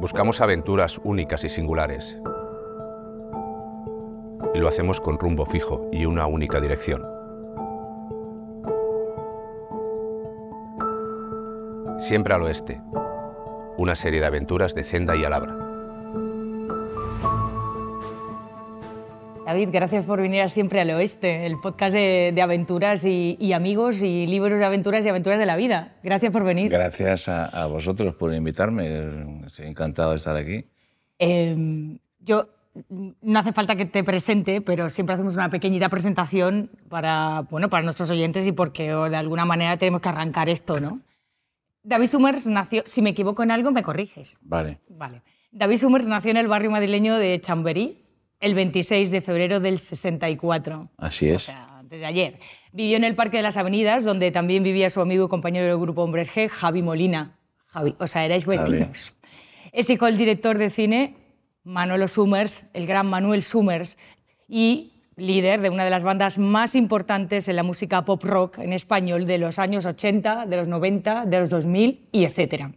Buscamos aventuras únicas y singulares. Y lo hacemos con rumbo fijo y una única dirección. Siempre al oeste. Una serie de aventuras de senda y Alabra. gracias por venir a Siempre al Oeste, el podcast de, aventuras y, amigos y libros de aventuras y aventuras de la vida. Gracias por venir. Gracias a, vosotros por invitarme. Estoy encantado de estar aquí. Em, yo no hace falta que te presente, pero siempre hacemos una pequeñita presentación para, bueno, para nuestros oyentes y porque de alguna manera tenemos que arrancar esto, ¿no? David Summers nació, si me equivoco en algo, me corriges. Vale. Vale. David Summers nació en el barrio madrileño de Chamberí, el 26 de febrero del 64. Así es. O sea, antes de ayer. Vivió en el Parque de las Avenidas, donde también vivía su amigo y compañero del grupo Hombres G, Javi Molina. Javi, o sea, erais vecinos. Es hijo del director de cine Manuel Summers, el gran Manuel Summers, y líder de una de las bandas más importantes en la música pop rock en español de los años 80, de los 90, de los 2000 y etcétera.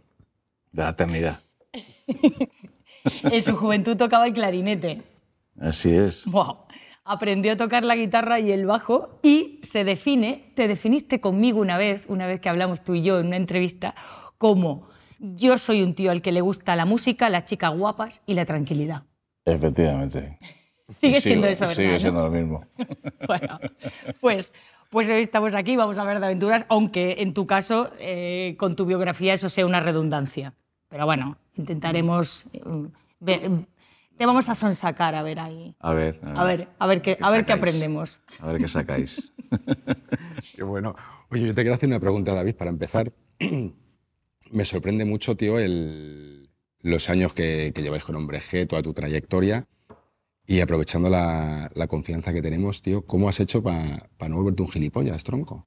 De la eternidad. en su juventud tocaba el clarinete. Así es. Wow. Aprendió a tocar la guitarra y el bajo y se define, te definiste conmigo una vez, una vez que hablamos tú y yo en una entrevista, como yo soy un tío al que le gusta la música, las chicas guapas y la tranquilidad. Efectivamente. Sigue siendo eso, Sigue siendo lo mismo. bueno, pues, pues hoy estamos aquí, vamos a ver de aventuras, aunque en tu caso, eh, con tu biografía, eso sea una redundancia. Pero bueno, intentaremos eh, ver, te vamos a sonsacar a ver ahí. A ver, a ver, a ver, qué, a ver qué aprendemos. A ver qué sacáis. qué bueno. Oye, yo te quiero hacer una pregunta, David, para empezar. Me sorprende mucho, tío, el, los años que, lleváis con Hombre G, toda tu trayectoria. Y aprovechando la, confianza que tenemos, tío, ¿cómo has hecho para no volverte un gilipollas, tronco?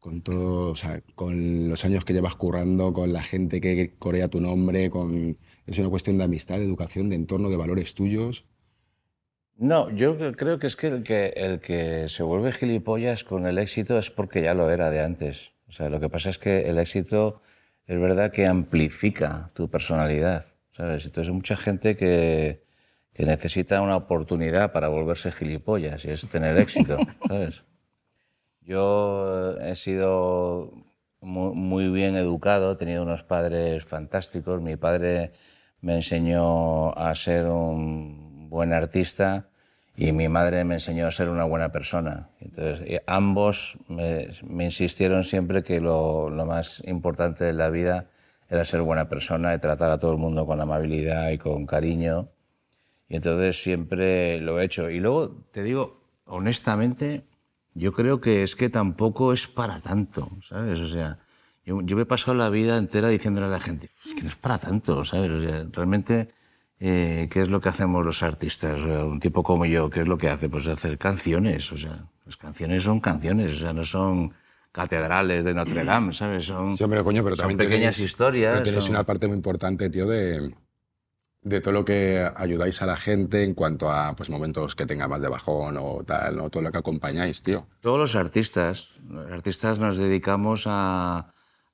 Con todo, o sea, con los años que llevas currando, con la gente que corea tu nombre, con es una cuestión de amistad, de educación, de entorno, de valores tuyos. No, yo creo que es que el, que el que se vuelve gilipollas con el éxito es porque ya lo era de antes. O sea, lo que pasa es que el éxito es verdad que amplifica tu personalidad, ¿sabes? Entonces hay mucha gente que, necesita una oportunidad para volverse gilipollas y es tener éxito, ¿sabes? Yo he sido muy bien educado, he tenido unos padres fantásticos. Mi padre me enseñó a ser un buen artista y mi madre me enseñó a ser una buena persona. Entonces, eh, ambos me, insistieron siempre que lo, más importante de la vida era ser buena persona y tratar a todo el mundo con amabilidad y con cariño. Y entonces siempre lo he hecho. Y luego, te digo, honestamente, yo creo que es que tampoco es para tanto, ¿sabes? O sea, yo, me he pasado la vida entera diciéndole a la gente, es que no es para tanto, ¿sabes? realmente, eh, ¿qué es lo que hacemos los artistas? un tipo como yo, ¿qué es lo que hace? Pues hacer canciones, o sea, las canciones son canciones, o sea, no son catedrales de Notre Dame, ¿sabes? Son, pero, coño, pequeñas historias. Pero es una parte muy importante, tío, de, de todo lo que ayudáis a la gente en cuanto a pues, momentos que tenga más de bajón o tal, ¿no? todo lo que acompañáis, tío. Todos los artistas, los artistas nos dedicamos a,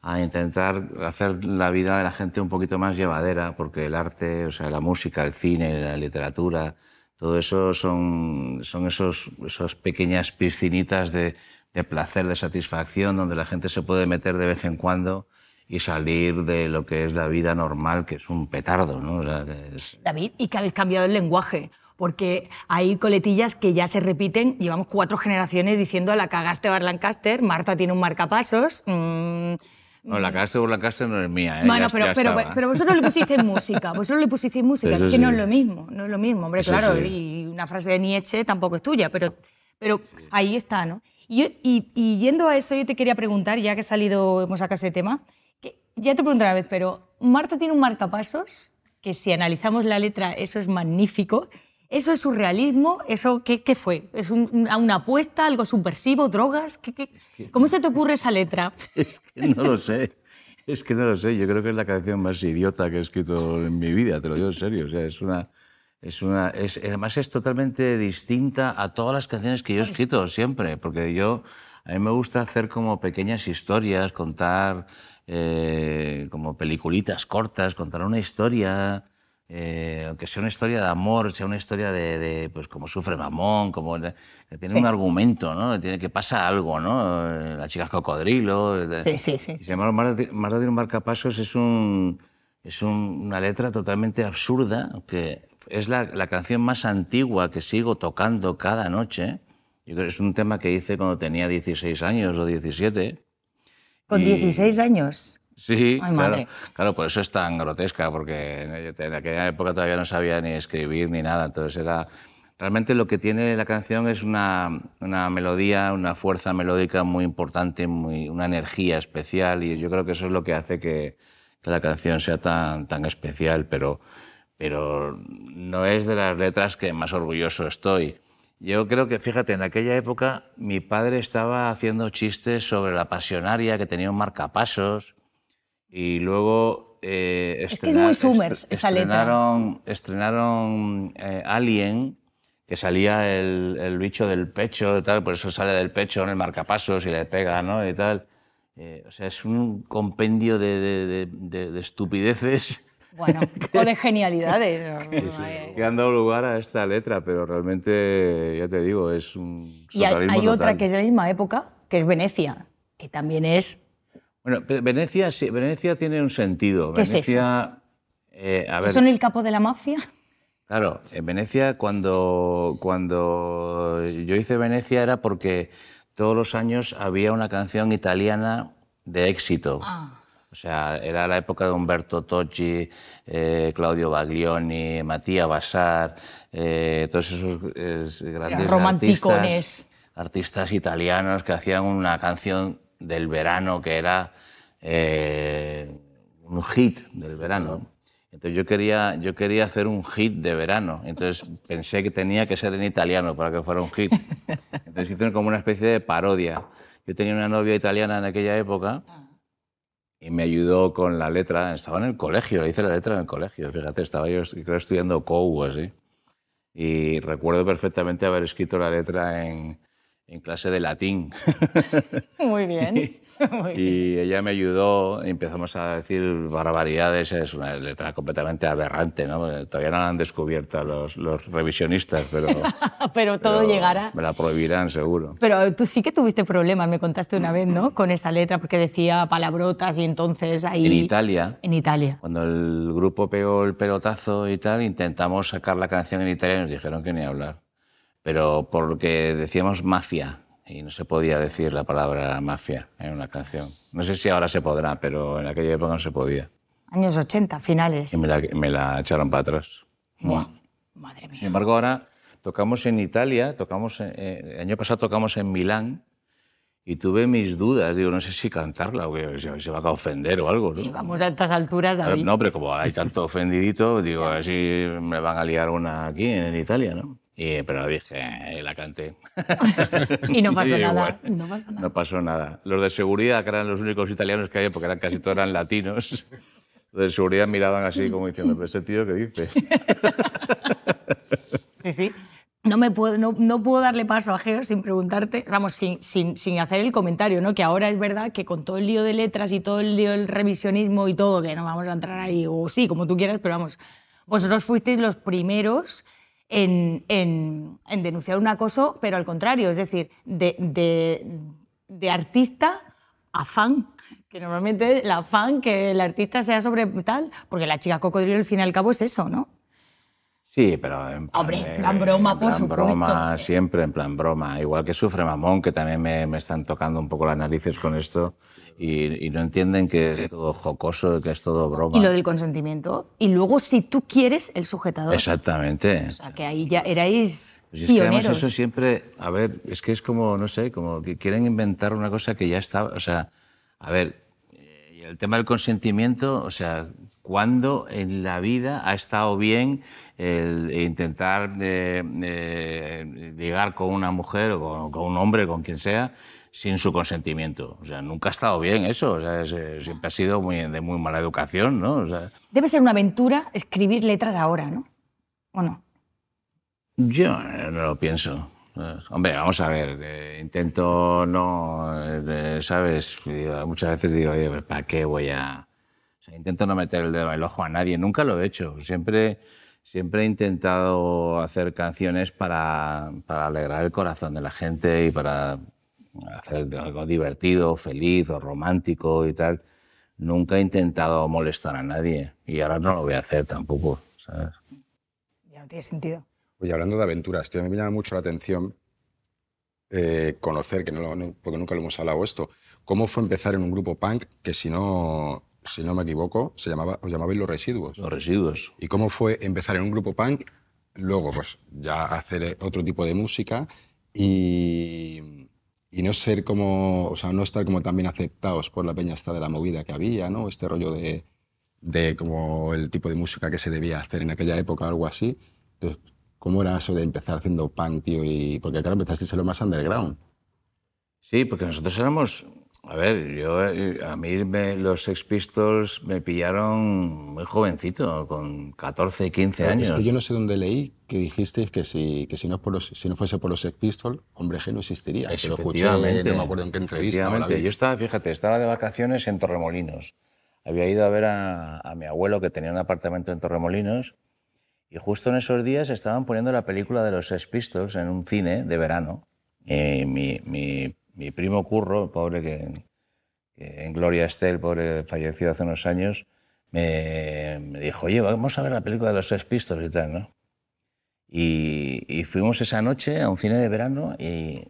a intentar hacer la vida de la gente un poquito más llevadera, porque el arte, o sea, la música, el cine, la literatura, todo eso son, son esos, esas pequeñas piscinitas de, de placer, de satisfacción, donde la gente se puede meter de vez en cuando y salir de lo que es la vida normal, que es un petardo. ¿no? David, y que habéis cambiado el lenguaje, porque hay coletillas que ya se repiten, llevamos cuatro generaciones diciendo la cagaste Bar Lancaster, Marta tiene un marcapasos. Mm, no, la casa por la casa no es mía. ¿eh? Bueno, pero, pero, vosotros le pusisteis música, vosotros le pusisteis música, que no es lo mismo, no es lo mismo, hombre, claro, y una frase de Nietzsche tampoco es tuya, pero, pero ahí está, ¿no? Y, y, y, yendo a eso, yo te quería preguntar, ya que ha salido, hemos sacado ese tema, que ya te pregunto una vez, pero Marta tiene un marcapasos, que si analizamos la letra, eso es magnífico, ¿Eso es surrealismo? ¿Eso qué, fue? ¿Es una apuesta, algo subversivo, drogas? ¿Cómo se te ocurre esa letra? Es que no lo sé. Es que no lo sé. Yo creo que es la canción más idiota que he escrito en mi vida, te lo digo en serio. O sea, es una. Es una además, es totalmente distinta a todas las canciones que yo he escrito siempre, porque yo. A mí me gusta hacer como pequeñas historias, contar eh, como peliculitas cortas, contar una historia. Eh, aunque sea una historia de amor, sea una historia de, de pues como sufre Mamón, como que tiene un argumento, ¿no? Que tiene que pasa algo, ¿no? Eh, la chica es cocodrilo. Eh, sí, sí, sí. un marcapasos es un es una letra totalmente absurda, que es la, canción más antigua que sigo tocando cada noche. Yo creo que es un tema que hice cuando tenía 16 años o 17. ¿Con 16 años? Sí, claro, claro, por eso es tan grotesca, porque en aquella época todavía no sabía ni escribir ni nada, entonces era... Realmente lo que tiene la canción es una, una melodía, una fuerza melódica muy importante, muy, una energía especial y yo creo que eso es lo que hace que, la canción sea tan, tan especial, pero, pero no es de las letras que más orgulloso estoy. Yo creo que, fíjate, en aquella época mi padre estaba haciendo chistes sobre la pasionaria, que tenía un marcapasos, y luego eh, estrenaron, Estrenaron eh, Alien, que salía el, el, bicho del pecho y tal, por eso sale del pecho en el marcapasos y le pega, ¿no? Y tal. Eh, o sea, es un compendio de, estupideces. Bueno, o de genialidades. Que, han dado lugar a esta letra, pero realmente, ya te digo, es un. Y hay, otra que es de la misma época, que es Venecia, que también es bueno, Venecia, Venecia tiene un sentido. ¿Qué es eso? Eh, ¿Son el capo de la mafia? Claro, en Venecia cuando, cuando yo hice Venecia era porque todos los años había una canción italiana de éxito. Ah. O sea, era la época de Umberto Tocci, eh, Claudio Baglioni, Matías Bassar, eh, todos esos grandes artistas, artistas italianos que hacían una canción del verano, que era eh, un hit del verano. Entonces yo quería, yo quería hacer un hit de verano. Entonces pensé que tenía que ser en italiano para que fuera un hit. Entonces hicieron como una especie de parodia. Yo tenía una novia italiana en aquella época y me ayudó con la letra. Estaba en el colegio, le hice la letra en el colegio. Fíjate, estaba yo creo, estudiando COU así. Y recuerdo perfectamente haber escrito la letra en, en clase de latín. Muy bien. y ella me ayudó, empezamos a decir barbaridades, es una letra completamente aberrante, ¿no? Eh, todavía no la han descubierto los, revisionistas, pero... pero todo llegará. Me la prohibirán, seguro. Pero tú sí que tuviste problemas, me contaste una vez, ¿no? Mm. Con esa letra, porque decía palabrotas y entonces ahí... En Italia. En Italia. Cuando el grupo pegó el pelotazo y tal, intentamos sacar la canción en Italia y nos dijeron que ni hablar pero por lo que decíamos mafia, y no se podía decir la palabra mafia en una canción. No sé si ahora se podrá, pero en aquella época no se podía. Años 80, finales. Y me la, me la echaron para atrás. Madre mía. Sin embargo, ahora tocamos en Italia, tocamos el año pasado tocamos en Milán y tuve mis dudas. Digo, no sé si cantarla o que se, va a ofender o algo. ¿no? vamos a estas alturas, David. No, pero como hay tanto ofendidito, digo, a ver si me van a liar una aquí en Italia, ¿no? Y, eh, pero dije, eh, la canté. y no pasó, nada, no pasó nada. Los de seguridad, que eran los únicos italianos que había, porque eran, casi todos eran latinos, los de seguridad miraban así como diciendo, pero ese tío, ¿qué dice? sí, sí. No, me puedo, no, no puedo darle paso a Geo sin preguntarte, vamos, sin, sin, sin, hacer el comentario, ¿no? Que ahora es verdad que con todo el lío de letras y todo el lío del revisionismo y todo, que no vamos a entrar ahí, o sí, como tú quieras, pero vamos, vosotros fuisteis los primeros en, denunciar un acoso, pero al contrario, es decir, de, artista a fan, que normalmente la fan, que el artista sea sobre tal, porque la chica cocodrilo al fin y al cabo es eso, ¿no? Sí, pero en plan, broma, en plan broma, en plan broma, siempre en plan broma. Igual que sufre Mamón, que también me, están tocando un poco las narices con esto y, no entienden que es todo jocoso, que es todo broma. Y lo del consentimiento. Y luego, si tú quieres, el sujetador. Exactamente. O sea, que ahí ya erais pues es eso siempre, a ver, es que es como, no sé, como que quieren inventar una cosa que ya está, o sea, a ver, eh, el tema del consentimiento, o sea, ¿Cuándo en la vida ha estado bien intentar eh, eh, llegar con una mujer o con, un hombre, con quien sea, sin su consentimiento? O sea, nunca ha estado bien eso. Eh, siempre ha sido de muy mala educación, ¿no? Debe ser una aventura escribir letras ahora, ¿no? ¿O no? Yo no lo pienso. Hombre, vamos a ver, intento no, ¿sabes? Muchas veces digo, oye, ¿para qué voy a, intento no meter el dedo en el ojo a nadie, nunca lo he hecho. Siempre, siempre he intentado hacer canciones para, para alegrar el corazón de la gente y para hacer algo divertido, feliz o romántico y tal. Nunca he intentado molestar a nadie y ahora no lo voy a hacer tampoco, ¿sabes? Ya no tiene sentido. Oye, hablando de aventuras, tío, me llama mucho la atención eh, conocer, que no, porque nunca lo hemos hablado esto, cómo fue empezar en un grupo punk que si no si no me equivoco, se llamaba, os llamabais Los Residuos. Los Residuos. ¿Y cómo fue empezar en un grupo punk, luego pues ya hacer eh, otro tipo de música y, no ser como, o sea, no estar como tan bien aceptados por la peña esta de la movida que había, ¿no? Este rollo de, de como el tipo de música que se debía hacer en aquella época o algo así. Entonces, ¿cómo era eso de empezar haciendo punk, tío? Y, porque claro, empezaste a lo más underground. Sí, porque nosotros éramos a ver, yo, eh, a mí los Sex Pistols me pillaron muy jovencito, con 14, 15 años. Es que yo no sé dónde leí que dijisteis que si, que si, no, por si no fuese por los Sex Pistols, Hombre G no existiría. Es, que lo escuché, no me acuerdo en qué entrevista. Yo estaba, fíjate, estaba de vacaciones en Torremolinos. Había ido a ver a, mi abuelo que tenía un apartamento en Torremolinos y justo en esos días estaban poniendo la película de los Sex Pistols en un cine de verano. mi, mi mi primo Curro, pobre que, en Gloria Estel, pobre falleció hace unos años, me, dijo, oye, vamos a ver la película de los Sex Pistols y tal, ¿no? Y, fuimos esa noche a un cine de verano y,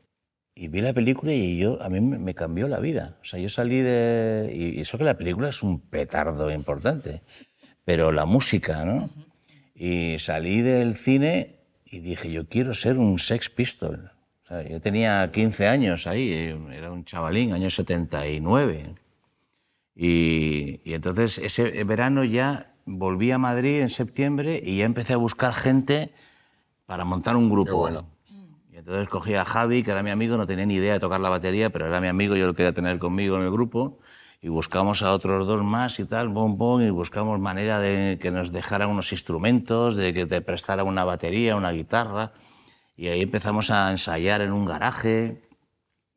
vi la película y yo, a mí me cambió la vida. O sea, yo salí de... Y eso que la película es un petardo importante, pero la música, ¿no? Y salí del cine y dije, yo quiero ser un sex pistol. Yo tenía 15 años ahí, era un chavalín, año 79. Y, entonces ese verano ya volví a Madrid en septiembre y ya empecé a buscar gente para montar un grupo. Y entonces cogí a Javi, que era mi amigo, no tenía ni idea de tocar la batería, pero era mi amigo, yo lo quería tener conmigo en el grupo. Y buscamos a otros dos más y tal, bom, y buscamos manera de que nos dejaran unos instrumentos, de que te prestara una batería, una guitarra. Y ahí empezamos a ensayar en un garaje.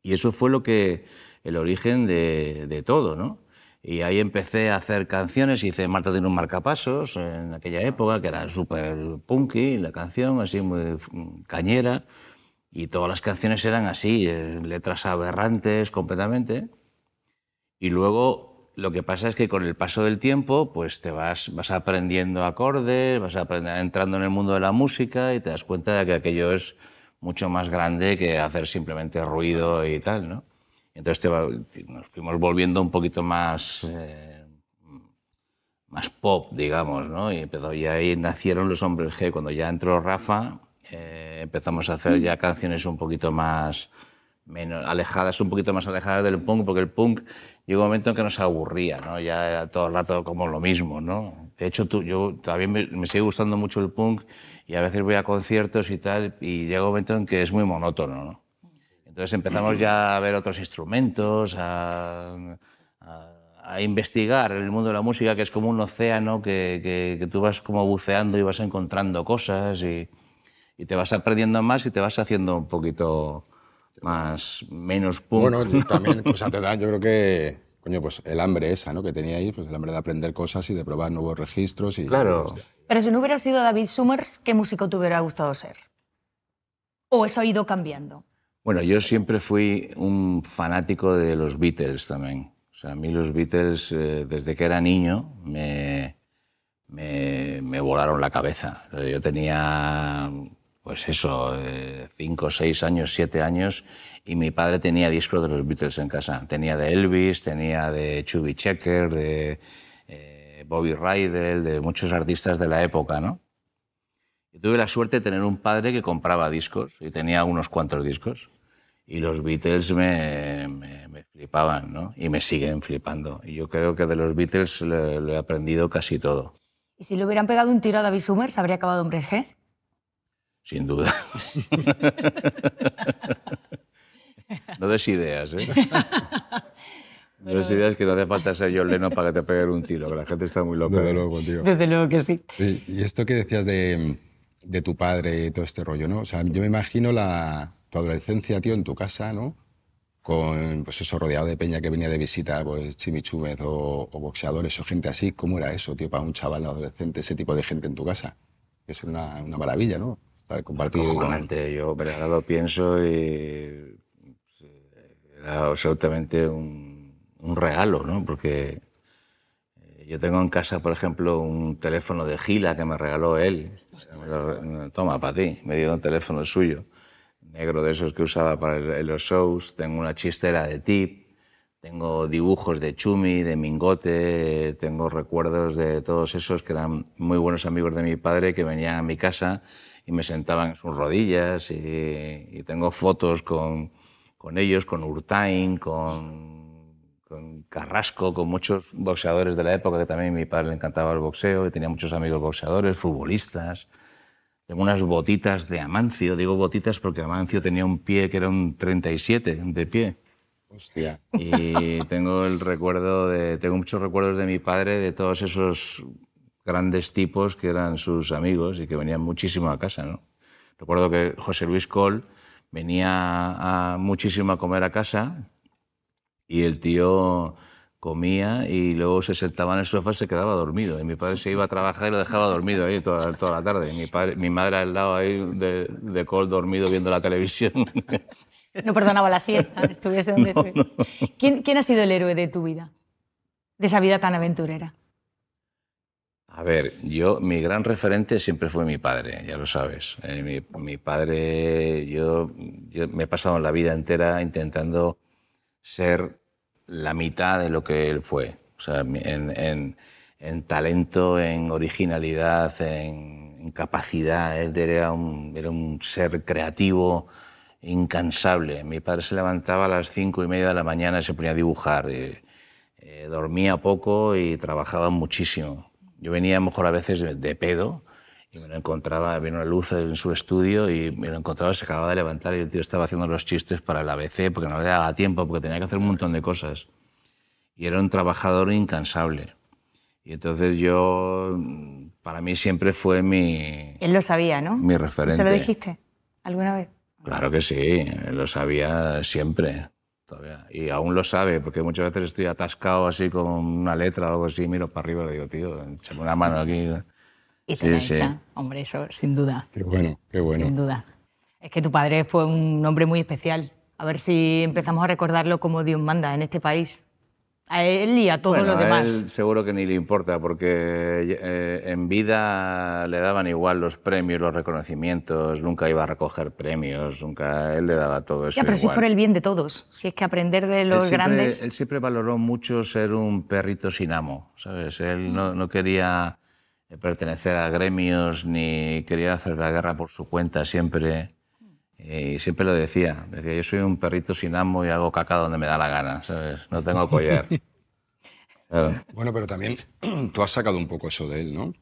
Y eso fue lo que, el origen de, todo, Y ahí empecé a hacer canciones, hice Marta tiene un marcapasos en aquella época, que era súper punky la canción, así muy cañera, y todas las canciones eran así, eh, letras aberrantes completamente. Y luego lo que pasa es que con el paso del tiempo, pues te vas, vas aprendiendo acordes, vas entrando en el mundo de la música y te das cuenta de que aquello es mucho más grande que hacer simplemente ruido y tal, ¿no? Entonces nos fuimos volviendo un poquito más, eh, más pop, digamos, ¿no? Y, ahí nacieron los hombres G. Cuando ya entró Rafa, eh, empezamos a hacer ya canciones un poquito más menos alejadas, un poquito más alejadas del punk, porque el punk llegó un momento en que nos aburría, ¿no? Ya era todo el rato como lo mismo, ¿no? De hecho, tú, yo también me, sigue gustando mucho el punk y a veces voy a conciertos y tal, y llega un momento en que es muy monótono, ¿no? Entonces empezamos ya a ver otros instrumentos, a, investigar el mundo de la música, que es como un océano que, tú vas como buceando y vas encontrando cosas y, y te vas aprendiendo más y te vas haciendo un poquito más menos punk. Bueno, también pues, a te da, yo creo que coño, pues el hambre esa, ¿no? Que ahí pues el hambre de aprender cosas y de probar nuevos registros y Claro. Pero si no hubiera sido David Summers, ¿qué músico te hubiera gustado ser? ¿O eso ha ido cambiando? Bueno, yo siempre fui un fanático de los Beatles también. O sea, a mí los Beatles, eh, desde que era niño, me, me, me volaron la cabeza. Yo tenía pues eso, eh, cinco, seis años, siete años, y mi padre tenía discos de los Beatles en casa. Tenía de Elvis, tenía de Chubby Checker, de eh, Bobby Rydell, de muchos artistas de la época, ¿no? Y tuve la suerte de tener un padre que compraba discos, y tenía unos cuantos discos. Y los Beatles me, flipaban, ¿no? Y me siguen flipando. Y yo creo que de los Beatles lo, he aprendido casi todo. ¿Y si le hubieran pegado un tiro a David Summers, habría acabado en G? sin duda. no des ideas, ¿eh? No des ideas que no hace falta ser yo Leno para que te pegue un tiro, que la gente está muy loca. Desde luego, tío. Desde luego que sí. Y esto que decías de, tu padre y todo este rollo, ¿no? O sea, yo me imagino la, tu adolescencia, tío, en tu casa, ¿no? Con, pues eso, rodeado de peña que venía de visita, pues Chimichúvez o, boxeadores o gente así. ¿Cómo era eso, tío, para un chaval adolescente, ese tipo de gente en tu casa? Es una maravilla, ¿no? para compartir. yo pero lo pienso y pues, eh, era absolutamente un, regalo, ¿no? Porque eh, yo tengo en casa, por ejemplo, un teléfono de Gila que me regaló él. Toma, para ti, me dio un teléfono suyo, negro de esos que usaba para los shows. Tengo una chistera de tip, tengo dibujos de Chumi, de Mingote, tengo recuerdos de todos esos que eran muy buenos amigos de mi padre que venían a mi casa y me sentaban en sus rodillas y, tengo fotos con, con, ellos, con Urtain, con, con, Carrasco, con muchos boxeadores de la época, que también a mi padre le encantaba el boxeo y tenía muchos amigos boxeadores, futbolistas. Tengo unas botitas de Amancio, digo botitas porque Amancio tenía un pie que era un 37 de pie. Hostia. Y tengo el recuerdo de, tengo muchos recuerdos de mi padre, de todos esos grandes tipos que eran sus amigos y que venían muchísimo a casa. ¿no? Recuerdo que José Luis Col venía muchísimo a comer a casa y el tío comía y luego se sentaba en el sofá y se quedaba dormido. Y mi padre se iba a trabajar y lo dejaba dormido ahí toda, la tarde. mi, padre, mi madre al lado ahí de, de dormido viendo la televisión. No perdonaba la siesta, estuviese donde ¿Quién ha sido el héroe de tu vida? De esa vida tan aventurera. A ver, yo, mi gran referente siempre fue mi padre, ya lo sabes. Eh, mi, padre, yo, me he pasado la vida entera intentando ser la mitad de lo que él fue. O sea, en, talento, en originalidad, en, capacidad. Él era un, ser creativo, incansable. Mi padre se levantaba a las cinco y media de la mañana y se ponía a dibujar. Eh, eh, dormía poco y trabajaba muchísimo yo venía a mejor a veces de, pedo y me lo encontraba, había una luz en su estudio y me lo encontraba, se acababa de levantar y el tío estaba haciendo los chistes para el ABC porque no le daba tiempo, porque tenía que hacer un montón de cosas. Y era un trabajador incansable. Y entonces yo, para mí siempre fue mi... Él lo sabía, ¿no? Mi referente. ¿Se lo dijiste alguna vez? Claro que sí, lo sabía siempre. Y aún lo sabe, porque muchas veces estoy atascado así con una letra o algo así, miro para arriba y le digo, tío, échame una mano aquí. Y te sí, la Echa. Hombre, eso sin duda. Qué bueno, qué bueno. Sin duda. Es que tu padre fue un hombre muy especial. A ver si empezamos a recordarlo como Dios manda en este país. A él y a todos los demás. seguro que ni le importa, porque eh, en vida le daban igual los premios, los reconocimientos, nunca iba a recoger premios, nunca él le daba todo eso. pero si es por el bien de todos, si es que aprender de los grandes. Él siempre valoró mucho ser un perrito sin amo, ¿sabes? Él no, no quería eh, pertenecer a gremios ni quería hacer la guerra por su cuenta siempre. Y eh, siempre lo decía, decía, yo soy un perrito sin amo y hago caca donde me da la gana, ¿sabes? No tengo collar. Bueno, pero también tú has sacado un poco eso de él, ¿no?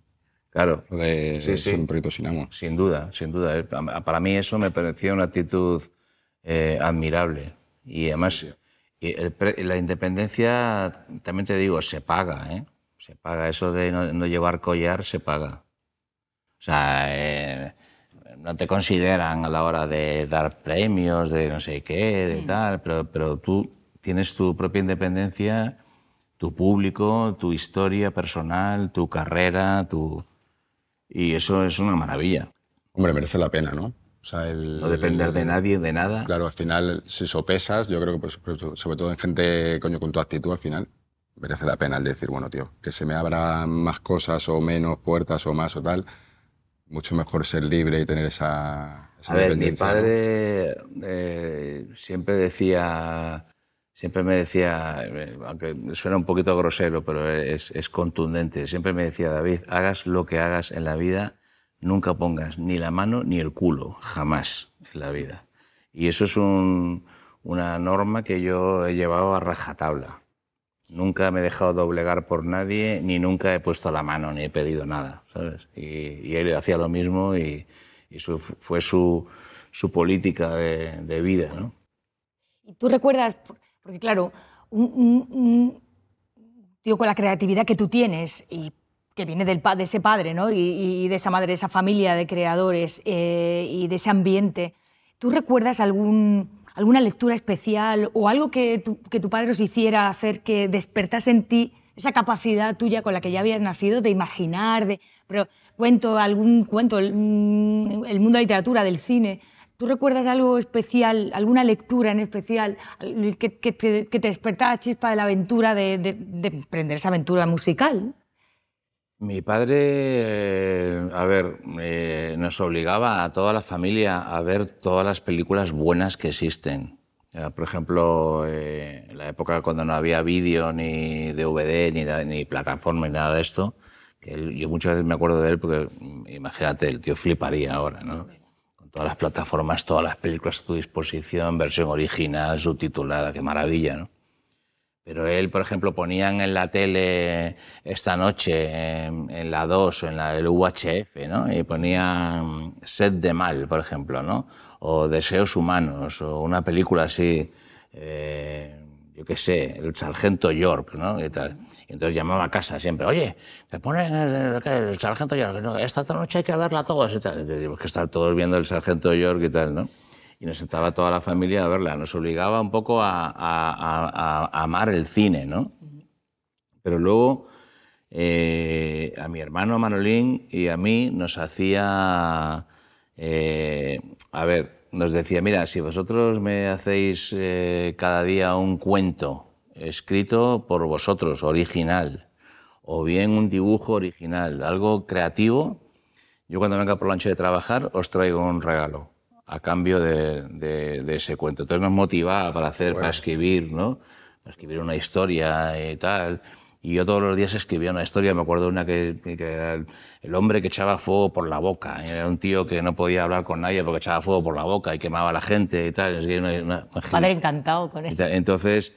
Claro. Lo de ser un perrito sin amo. Sin duda, sin duda. Eh, para mí eso me parecía una actitud eh, admirable. Y además, la independencia, también te digo, se paga, ¿eh? Se paga. Eso de no, llevar collar se paga. O sea, no te consideran a la hora de dar premios, de no sé qué, de mm. tal, pero, tú tienes tu propia independencia, tu público, tu historia personal, tu carrera, tu... Y eso es una maravilla. Hombre, merece la pena, ¿no? O sea, el, no depender de nadie, de nada. Claro, al final, si sopesas, yo creo que pues, pues, sobre todo en gente, coño, con tu actitud, al final, merece la pena el decir, bueno, tío, que se me abran más cosas o menos puertas o más o tal, mucho mejor ser libre y tener esa, esa a mi padre eh, siempre decía, siempre me decía, eh, aunque suena un poquito grosero, pero es, contundente, siempre me decía, David, hagas lo que hagas en la vida, nunca pongas ni la mano ni el culo, jamás en la vida. Y eso es una norma que yo he llevado a rajatabla. Nunca me he dejado doblegar por nadie, ni nunca he puesto la mano, ni he pedido nada. Y, él hacía lo mismo y, eso fue su, política de, vida, Y tú recuerdas, porque claro, un, con la creatividad que tú tienes y que viene del, de ese padre, ¿no? Y, de esa madre, de esa familia de creadores eh, y de ese ambiente. ¿Tú recuerdas algún, alguna lectura especial o algo que que tu padre os hiciera hacer que despertase en ti esa capacidad tuya con la que ya habías nacido de imaginar, de pero cuento algún cuento, el, mm, mundo de la literatura, del cine. ¿Tú recuerdas algo especial, alguna lectura en especial que, que, te, que despertara chispa de la aventura, de, de, emprender esa aventura musical? Mi padre, eh, a ver, eh, nos obligaba a toda la familia a ver todas las películas buenas que existen. Por ejemplo, en eh, la época cuando no había vídeo, ni DVD, ni, ni plataforma, ni nada de esto, yo muchas veces me acuerdo de él porque mm, imagínate, el tío fliparía ahora, ¿no? Con todas las plataformas, todas las películas a tu disposición, versión original, subtitulada, qué maravilla, ¿no? Pero él, por ejemplo, ponían en la tele esta noche, en, la 2 o en la, el UHF, ¿no? Y ponían Set de Mal, por ejemplo, ¿no? o Deseos Humanos, o una película así, eh, yo qué sé, El Sargento York, ¿no? Y tal. Y entonces llamaba a casa siempre, oye, te ponen el, Sargento York, esta noche hay que verla todos y tal. Y que estar todos viendo El Sargento York y tal, ¿no? Y nos sentaba toda la familia a verla. Nos obligaba un poco a, amar el cine, ¿no? Pero luego... Eh, a mi hermano Manolín y a mí nos hacía eh, a ver, nos decía, mira, si vosotros me hacéis eh, cada día un cuento escrito por vosotros, original, o bien un dibujo original, algo creativo, yo cuando venga por la noche de trabajar os traigo un regalo a cambio de, ese cuento. Entonces nos motivaba para hacer, para escribir, ¿no? Para escribir una historia y tal. Y yo todos los días escribía una historia, me acuerdo una que, era el, hombre que echaba fuego por la boca. Era un tío que no podía hablar con nadie porque echaba fuego por la boca y quemaba a la gente y tal. Padre encantado con eso. Entonces,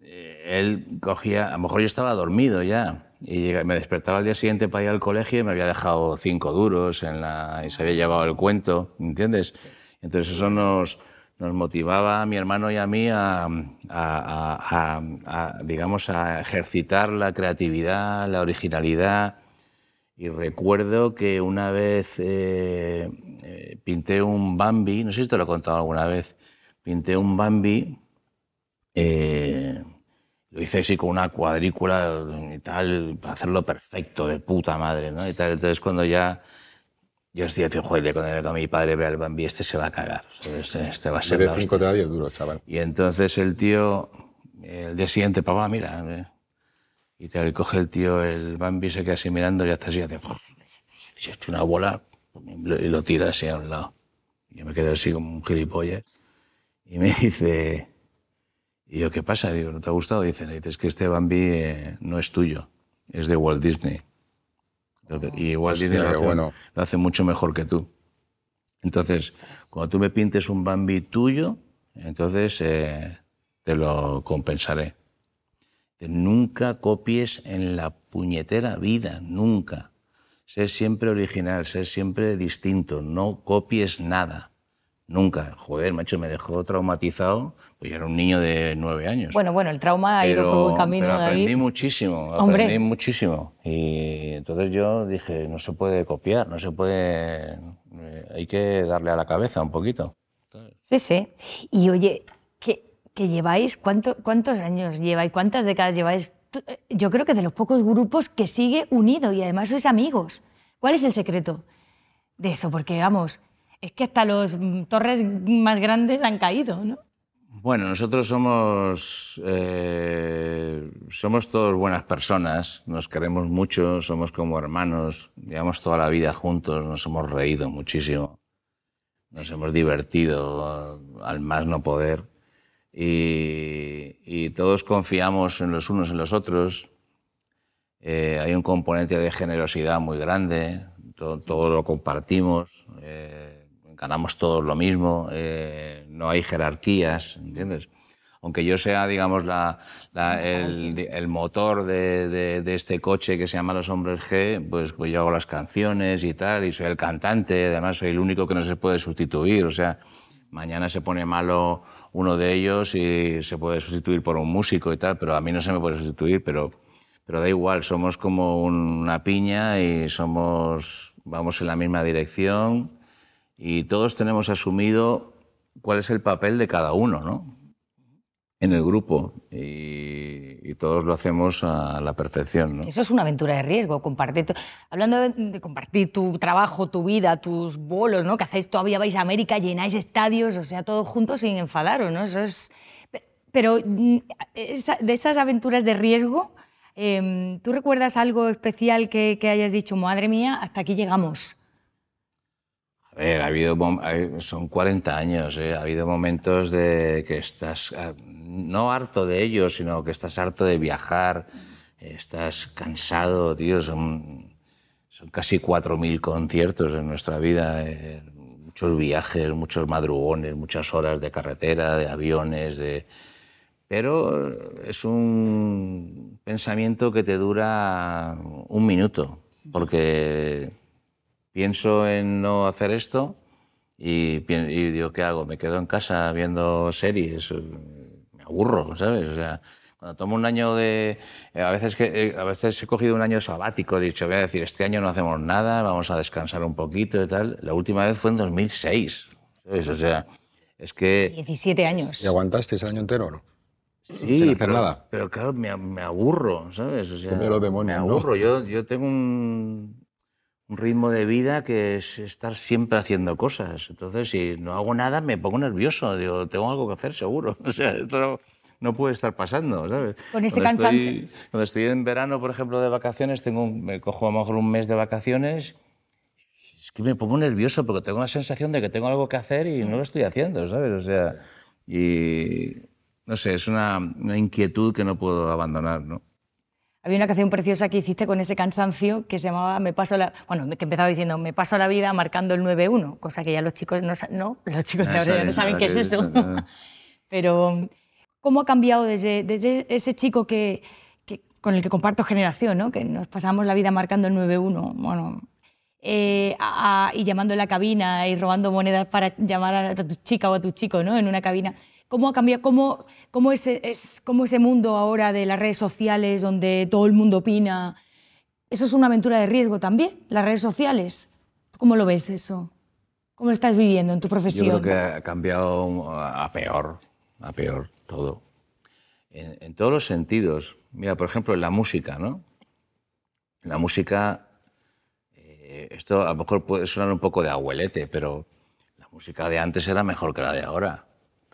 eh, él cogía, a lo mejor yo estaba dormido ya, y me despertaba al día siguiente para ir al colegio y me había dejado cinco duros en la, y se había llevado el cuento, ¿entiendes? Entonces eso nos nos motivaba a mi hermano y a mí a, digamos, a ejercitar la creatividad, la originalidad. Y recuerdo que una vez eh, eh, pinté un Bambi, no sé si te lo he contado alguna vez, pinté un Bambi, eh, lo hice así con una cuadrícula y tal, para hacerlo perfecto, de puta madre, Entonces cuando ya yo estoy joder, cuando a mi padre vea el Bambi, este se va a cagar. Este, este va a ser. De 5 10 chaval. Y entonces el tío, el día siguiente, papá, mira. Eh, y te coge el tío el Bambi, se queda así mirando y hasta así hace. Se ha hecho una bola y lo tira así a un lado. Yo me quedo así como un gilipollas. Y me dice. Y yo, ¿qué pasa? Digo, ¿no te ha gustado? dice, es que este Bambi eh, no es tuyo, es de Walt Disney y igual lo hace, lo hace, mucho mejor que tú. Entonces, cuando tú me pintes un Bambi tuyo, entonces eh, te lo compensaré. nunca copies en la puñetera vida, nunca. Sé siempre original, sé siempre distinto, no copies nada. Nunca, joder, macho, me dejó traumatizado. Pues era un niño de nueve años. Bueno, bueno, el trauma ha ido por un camino. Pero aprendí muchísimo, Hombre. aprendí muchísimo. Y entonces yo dije, no se puede copiar, no se puede. Eh, hay que darle a la cabeza un poquito. Sí, sí. Y oye, ¿qué lleváis, ¿cuántos años lleváis? ¿Cuántas décadas lleváis? Eh, yo creo que de los pocos grupos que sigue unido y además sois amigos. ¿Cuál es el secreto de eso? Porque, vamos, es que hasta los mm, torres más grandes han caído, ¿no? Bueno, nosotros somos, eh, somos todos buenas personas, nos queremos mucho, somos como hermanos, llevamos toda la vida juntos, nos hemos reído muchísimo, nos hemos divertido al más no poder y, todos confiamos en los unos en los otros. Eh, hay un componente de generosidad muy grande, todo, lo compartimos. Eh, ganamos todos lo mismo, eh, no hay jerarquías, ¿entiendes? Aunque yo sea, digamos, la, el, motor de, de, este coche que se llama Los Hombres G, pues, pues, yo hago las canciones y tal, y soy el cantante, además soy el único que no se puede sustituir, o sea, mañana se pone malo uno de ellos y se puede sustituir por un músico y tal, pero a mí no se me puede sustituir, pero, pero da igual, somos como una piña y somos, vamos en la misma dirección y todos tenemos asumido cuál es el papel de cada uno, ¿no? En el grupo y, todos lo hacemos a la perfección. ¿no? Eso es una aventura de riesgo, Hablando de, compartir tu trabajo, tu vida, tus bolos, ¿no? Que hacéis todavía vais a América, llenáis estadios, o sea, todos juntos sin enfadaros, ¿no? Eso es. Pero mm, de esas aventuras de riesgo, em, ¿tú recuerdas algo especial que, que hayas dicho, madre mía, hasta aquí llegamos? Eh, ha habido, son 40 años, eh. ha habido momentos de que estás ah, no harto de ello, sino que estás harto de viajar, estás cansado, tío. Son, son casi 4.000 conciertos en nuestra vida, eh, muchos viajes, muchos madrugones, muchas horas de carretera, de aviones, de... Pero es un pensamiento que te dura un minuto, porque pienso en no hacer esto y, digo, ¿qué hago? Me quedo en casa viendo series, me aburro, ¿sabes? O sea, cuando tomo un año de... A veces, que, eh, a veces he cogido un año sabático, he dicho, voy a decir, este año no hacemos nada, vamos a descansar un poquito y tal. La última vez fue en 2006, ¿sabes? O sea, es que... 17 años. ¿Y aguantaste ese año entero o no? Sí, pero, nada. pero claro, me, me aburro, ¿sabes? O sea, me aburro, yo, yo tengo un, un ritmo de vida que es estar siempre haciendo cosas. Entonces, si no hago nada, me pongo nervioso. Digo, tengo algo que hacer seguro. O sea, esto no, puede estar pasando, ¿sabes? Con ese cuando cansancio. Estoy, cuando estoy en verano, por ejemplo, de vacaciones, tengo, me cojo a lo mejor un mes de vacaciones. Es que me pongo nervioso porque tengo la sensación de que tengo algo que hacer y no lo estoy haciendo, ¿sabes? O sea, y no sé, es una, una inquietud que no puedo abandonar, ¿no? Había una canción preciosa que hiciste con ese cansancio que se llamaba Me paso la bueno, que empezaba diciendo Me paso la vida marcando el 9-1, cosa que ya los chicos no, no los chicos ah, ahora saben qué es eso. Ah. Pero ¿cómo ha cambiado desde, desde ese chico que, con el que comparto generación, ¿no? que nos pasamos la vida marcando el 9-1, bueno, eh, y llamando en la cabina y robando monedas para llamar a tu chica o a tu chico, ¿no? En una cabina. ¿Cómo ha cambiado? Cómo, cómo es, cómo ese mundo ahora de las redes sociales donde todo el mundo opina? Eso es una aventura de riesgo también, las redes sociales. ¿Cómo lo ves eso? ¿Cómo lo estás viviendo en tu profesión? Yo creo que ha cambiado a peor, a peor todo. En, todos los sentidos. Mira, por ejemplo, en la música, ¿no? la música, eh, esto a lo mejor puede sonar un poco de abuelete, pero la música de antes era mejor que la de ahora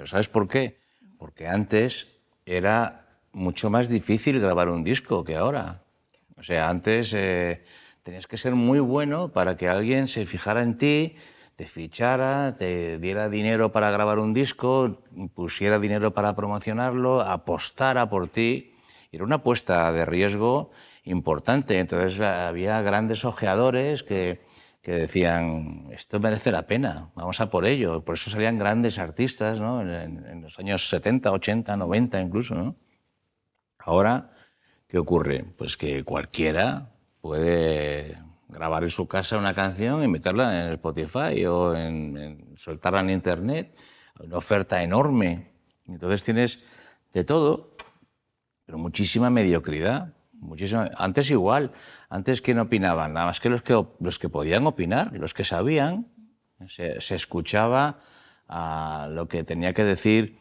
sabes por qué? Porque antes era mucho más difícil grabar un disco que ahora. O sea, antes eh, tenías que ser muy bueno para que alguien se fijara en ti, te fichara, te diera dinero para grabar un disco, pusiera dinero para promocionarlo, apostara por ti. Era una apuesta de riesgo importante. Entonces había grandes ojeadores que que decían, esto merece la pena, vamos a por ello. Por eso salían grandes artistas ¿no? en, los años 70, 80, 90 incluso. ¿no? Ahora, ¿qué ocurre? Pues que cualquiera puede grabar en su casa una canción y meterla en Spotify o en, soltarla en Internet. una oferta enorme. Entonces tienes de todo, pero muchísima mediocridad Muchísimo. Antes igual. Antes, ¿quién opinaba? Nada más que los que, los que podían opinar, los que sabían. Se, escuchaba a ah, lo que tenía que decir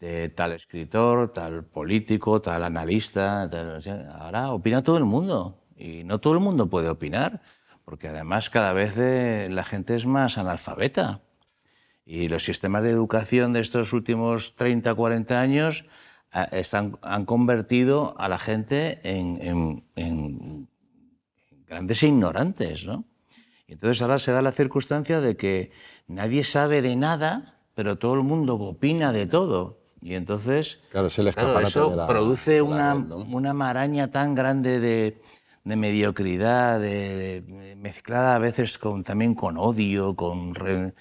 de tal escritor, tal político, tal analista. ahora opina todo el mundo. Y no todo el mundo puede opinar. Porque además cada vez la gente es más analfabeta. Y los sistemas de educación de estos últimos 30, 40 años han convertido a la gente en, grandes e ignorantes, ¿no? entonces ahora se da la circunstancia de que nadie sabe de nada, pero todo el mundo opina de todo. Y entonces, claro, se eso produce una, maraña tan grande de, mediocridad, mezclada a veces con, también con odio, con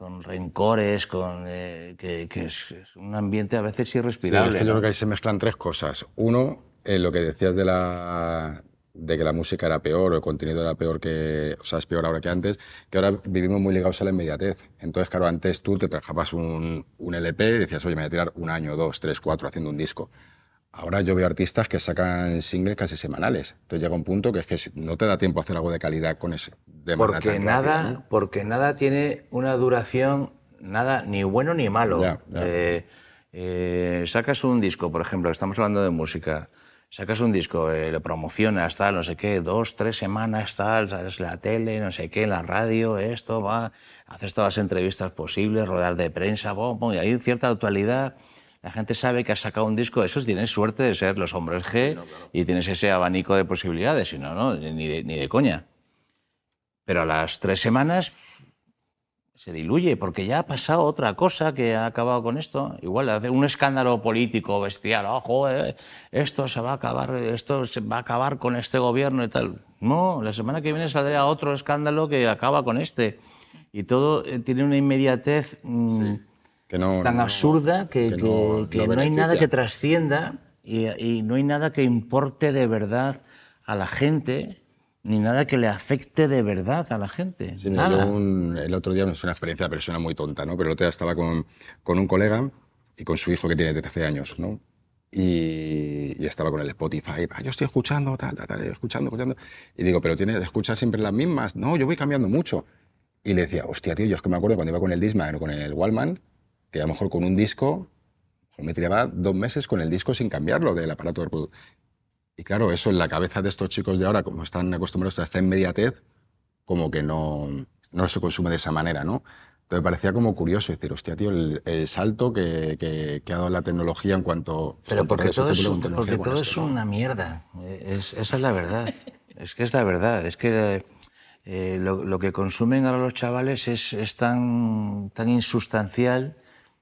con rencores, con, eh, que, es, un ambiente a veces irrespirable. Yo creo que ahí se mezclan tres cosas. Uno, eh, lo que decías de, la, de que la música era peor o el contenido era peor que, o sea, es peor ahora que antes, que ahora vivimos muy ligados a la inmediatez. Entonces, claro, antes tú te trabajabas un, un LP y decías, oye, me voy a tirar un año, dos, tres, cuatro haciendo un disco. Ahora yo veo artistas que sacan singles casi semanales. Entonces llega un punto que es que no te da tiempo a hacer algo de calidad con ese, porque nada Porque nada tiene una duración, nada, ni bueno ni malo. Eh, eh, sacas un disco, por ejemplo, estamos hablando de música, sacas un disco, eh, lo promocionas, tal, no sé qué, dos, tres semanas, tal, sales la tele, no sé qué, la radio, esto, va, haces todas las entrevistas posibles, rodar de prensa, y hay cierta actualidad. La gente sabe que has sacado un disco, esos tienes suerte de ser los hombres G y tienes ese abanico de posibilidades, si no, ni ni de coña. Pero a las tres semanas se diluye, porque ya ha pasado otra cosa que ha acabado con esto. Igual hace un escándalo político bestial, ojo, ah, esto se va a acabar, esto se va a acabar con este gobierno y tal. No, la semana que viene saldrá otro escándalo que acaba con este. Y todo eh, tiene una inmediatez mm, que no, tan absurda que, no, hay nada que trascienda y no hay nada que importe de verdad a la gente ni nada que le afecte de verdad a la gente. el otro día, no es una experiencia de persona muy tonta, ¿no? Pero el otro día estaba con, con un colega y con su hijo que tiene 13 años, ¿no? Y, estaba con el Spotify, ah, yo estoy escuchando, tal, tal, tal, escuchando, escuchando. Y digo, pero tienes, escuchas siempre las mismas. No, yo voy cambiando mucho. Y le decía, hostia, tío, yo es que me acuerdo cuando iba con el Disman con el Wallman, que a lo mejor con un disco, pues me tiraba dos meses con el disco sin cambiarlo del aparato. Y claro, eso en la cabeza de estos chicos de ahora, como están acostumbrados a esta inmediatez, como que no, no se consume de esa manera, ¿no? Entonces parecía como curioso decir, hostia, tío, el, salto que, que, ha dado la tecnología en cuanto... Pues, Pero porque todo, es, es una mierda, eh, esa es la verdad, es que es la verdad, es que eh, lo, lo, que consumen ahora los chavales es, es tan, tan insustancial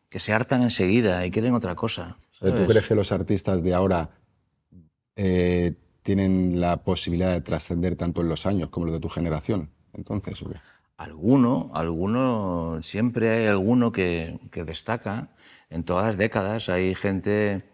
que se hartan enseguida y quieren otra cosa. Eh, ¿Tú crees que los artistas de ahora eh, tienen la posibilidad de trascender tanto en los años como los de tu generación? Entonces, Alguno, siempre hay alguno que, destaca. En todas las décadas hay gente,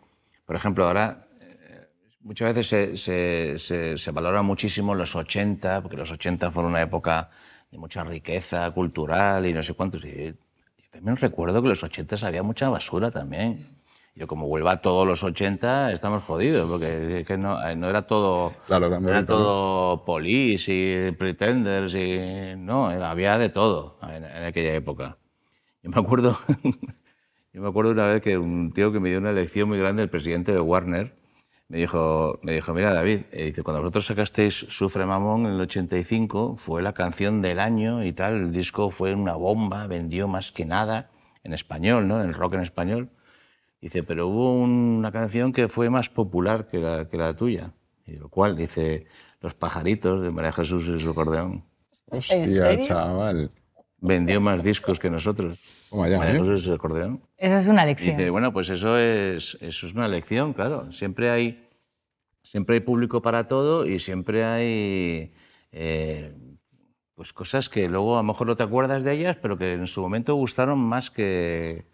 por ejemplo, ahora eh, muchas veces se, valora muchísimo los 80, porque los 80 fueron una época de mucha riqueza cultural y no sé cuántos. Y yo también recuerdo que los 80 había mucha basura también. Yo como vuelva a todos los 80 estamos jodidos, porque eh, no, era todo, era todo police y pretenders y no, había de todo en, aquella época. Yo me acuerdo, yo me acuerdo una vez que un tío que me dio una lección muy grande, el presidente de Warner, me dijo, me dijo, mira David, dice, cuando vosotros sacasteis Sufre Mamón en el 85, fue la canción del año y tal, el disco fue una bomba, vendió más que nada en español, ¿no? En rock en español. Dice, pero hubo una canción que fue más popular que la, tuya. Y lo cual, dice, Los pajaritos de María Jesús y su acordeón. Hostia, chaval. Vendió más discos que nosotros. Oh, María ¿eh? Jesús y su acordeón. Eso es una lección. dice, bueno, pues eso es, eso es una lección, claro. Siempre hay, siempre hay público para todo y siempre hay... Eh, pues cosas que luego a lo mejor no te acuerdas de ellas, pero que en su momento gustaron más que,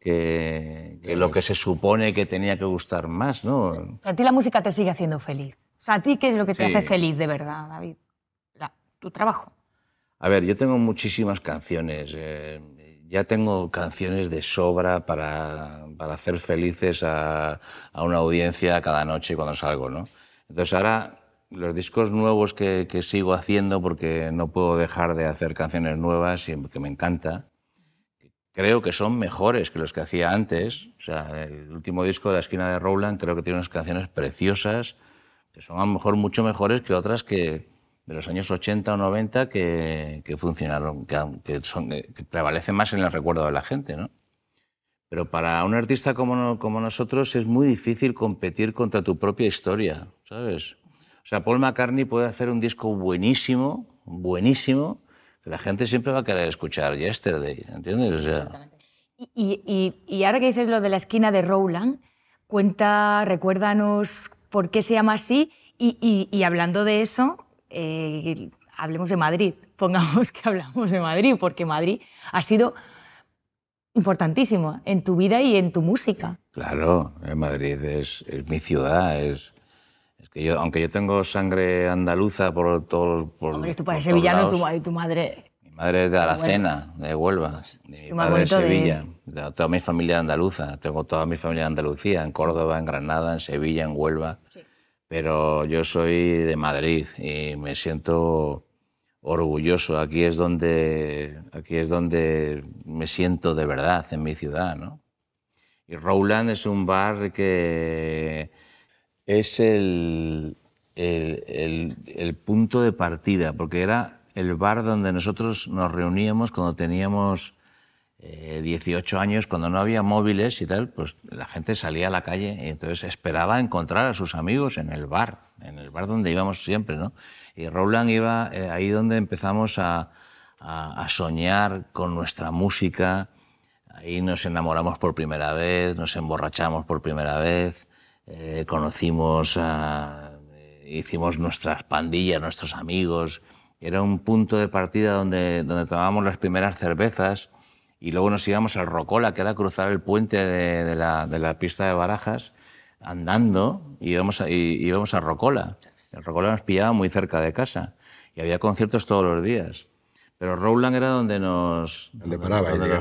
que, lo que se supone que tenía que gustar más, ¿no? A ti la música te sigue haciendo feliz. O sea, ¿a ti qué es lo que te hace feliz de verdad, David? tu trabajo. A ver, yo tengo muchísimas canciones. Eh, ya tengo canciones de sobra para, para hacer felices a, una audiencia cada noche cuando salgo, ¿no? Entonces ahora los discos nuevos que, que sigo haciendo, porque no puedo dejar de hacer canciones nuevas y que me encanta, creo que son mejores que los que hacía antes. O sea, el último disco de la esquina de Rowland creo que tiene unas canciones preciosas, que son a lo mejor mucho mejores que otras que de los años 80 o 90 que, funcionaron, que, son, eh, prevalecen más en el recuerdo de la gente. ¿no? Pero para un artista como, como nosotros es muy difícil competir contra tu propia historia, ¿sabes? O sea, Paul McCartney puede hacer un disco buenísimo, buenísimo, la gente siempre va a querer escuchar Yesterday, ¿entiendes? Y, ahora que dices lo de la esquina de Rowland, cuenta, recuérdanos por qué se llama así y, hablando de eso, eh, hablemos de Madrid, pongamos que hablamos de Madrid, porque Madrid ha sido importantísimo en tu vida y en tu música. Claro, Madrid es, es mi ciudad, es, aunque yo tengo sangre andaluza por todo... Por, Hombre, tú puedes sevillano y tu, madre... Mi madre es de Alacena, de Huelva, mi madre de Sevilla, toda mi familia andaluza, tengo toda mi familia en Andalucía, en Córdoba, en Granada, en Sevilla, en Huelva, pero yo soy de Madrid y me siento orgulloso, aquí es donde, aquí es donde me siento de verdad, en mi ciudad, ¿no? Y Rowland es un bar que es el, el, el, punto de partida, porque era el bar donde nosotros nos reuníamos cuando teníamos 18 eh, años, cuando no había móviles y tal, pues la gente salía a la calle y entonces esperaba encontrar a sus amigos en el bar, en el bar donde íbamos siempre, ¿no? Y Roland iba eh, ahí donde empezamos a, a soñar con nuestra música, ahí nos enamoramos por primera vez, nos emborrachamos por primera vez, eh, conocimos, hicimos nuestras pandillas, nuestros amigos. Era un punto de partida donde, donde tomábamos las primeras cervezas y luego nos íbamos al Rocola, que era cruzar el puente de, la, de la, pista de Barajas, andando, y íbamos a, y, íbamos a Rocola. El Rocola nos pillaba muy cerca de casa y había conciertos todos los días. Pero Rowland era donde nos... Donde,